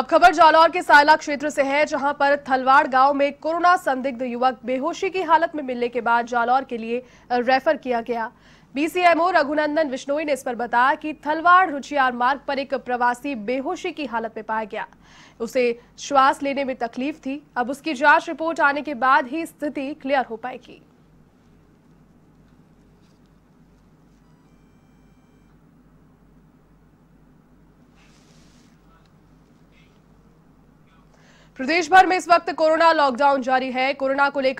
अब खबर जालौर के सायला क्षेत्र से है जहां पर थलवाड़ गांव में कोरोना संदिग्ध युवक बेहोशी की हालत में मिलने के बाद जालौर के लिए रेफर किया गया बीसीएमओ रघुनंदन विश्नोई ने इस पर बताया कि थलवाड़ रुचियार मार्ग पर एक प्रवासी बेहोशी की हालत में पाया गया उसे श्वास लेने में तकलीफ थी अब उसकी जांच रिपोर्ट आने के बाद ही स्थिति क्लियर हो पाएगी प्रदेश भर में इस वक्त कोरोना लॉकडाउन जारी है कोरोना को लेकर